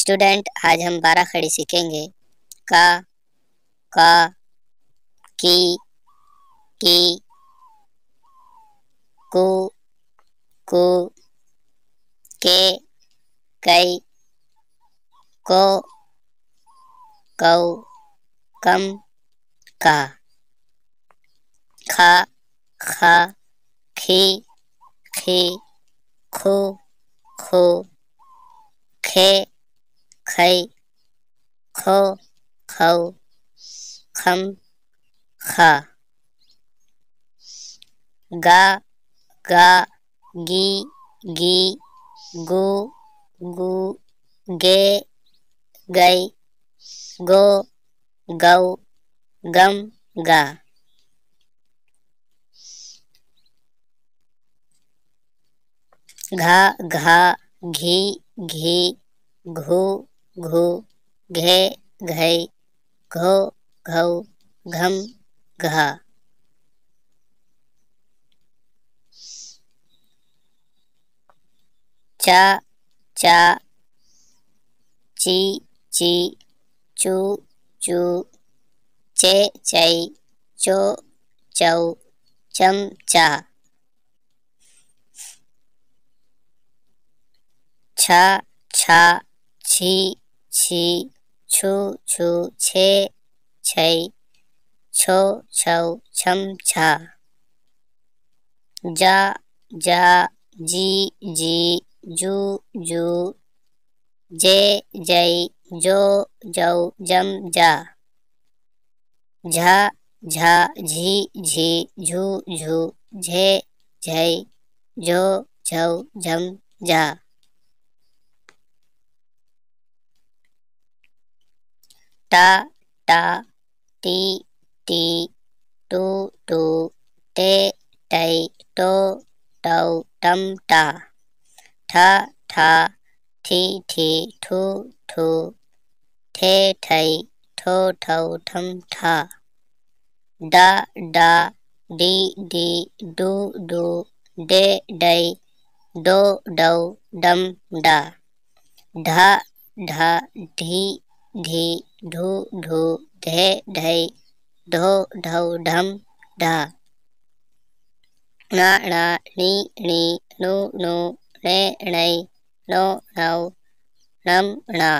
Student आज हम बारह खड़ी सीखेंगे का का की की कु कु के कई को कौ कम का खा खा खी खी खो खो खे खै खो खौ खम खा गा गा गी गी गु गु गे गई गो गौ गम गा घा घा घी घी घू घू घे घई घो घऊ घम घहा चा चा ची ची चू चू चे चई चो चौ चम चा छा छा छी छी छु छु छे छै छो छौ छम छा जा जा जी जी जू जू जे जई जो जौ जम जा झा झा झी झी झू झू झे झई जो झौ झम जा ta ta ti ti tu tu te tei to tau tam ta tha tha thi thi thu thu the thai tho thau tham tha da da di di du du de dai do dau dum da dha dha dhi धी ढू ढू धे ढई ढो ढौ ढम ढा णा णा णी णी नु नु णे णै नो णौ णम णा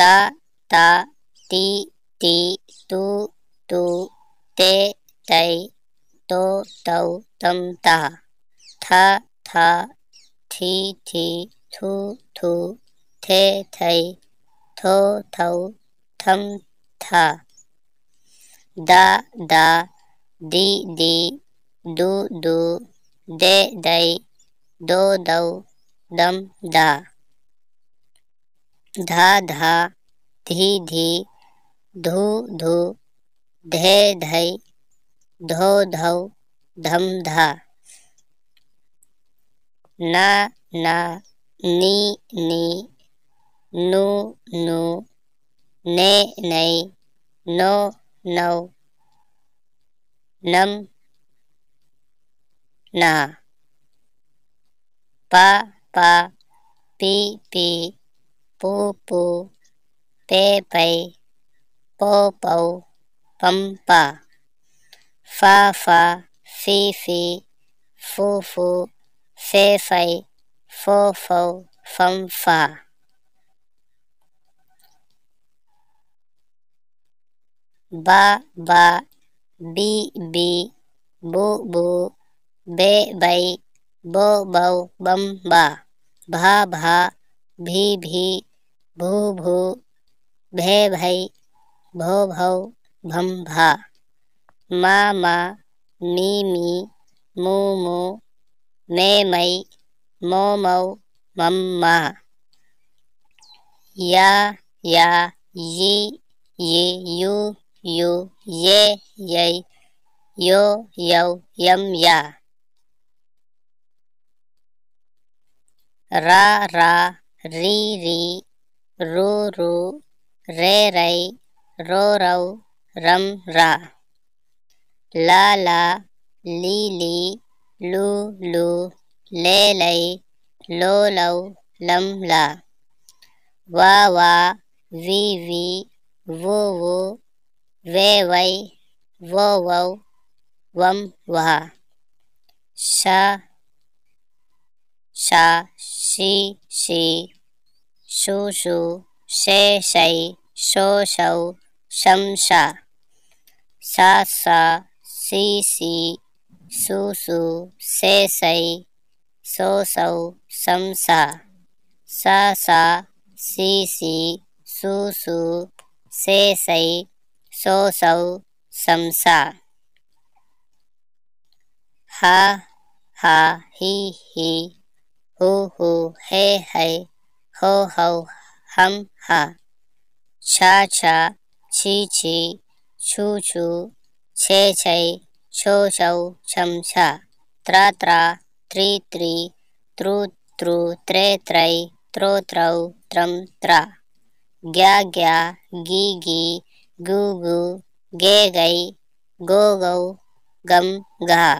ता ता ती ती तू तू ते तई तो तौ तम ता था था थी थी थू थू थे थई थो थौ थम था दा दा दी दी दू दू दे दई दो दौ दम दा धा धा धी धी धू धू धे धई धो धौ धम धा na na ni ni nu nu ne nei no no năm na pa pa pi pi pu pu pe pe po po pam pa fa fa fi fi fu fu phê phẩy, phô phâu, phong phà. Ba ba, bi bi, bu bu, bê bầy, bô bầu, bấm bà, bha bha, भी भी भू भू भे भै भो भौ भम भा मा मा मी मी mu mu मे मई मो मऊ मम मा या या यी ये यू यू ये ये यो यौ यम या रा रा री री रू रू रे रई रो रऊ रम रा ला ला ली ली लू लू ले लई लो लौ लम ला वा वा वी वी वो वो वे वै वो वौ वम वहा शा सा सी सी सु सु से सै सो सौ शम सा सा सी सी सु सु से सई सो सौ सम सा सा सा सी सी सु सु से सई सो सौ समसा हा हा ही ही हु हु हे है हो हो हम हा छा छा छी छी छू छू छे छई शौ शौ शं श त्रा त्रा त्रि त्रि त्रु त्रु त्रे त्रै त्रौ त्रौ त्रं त्रा ग्या ग्या गी गी गु गु गे गई गो गौ गम गा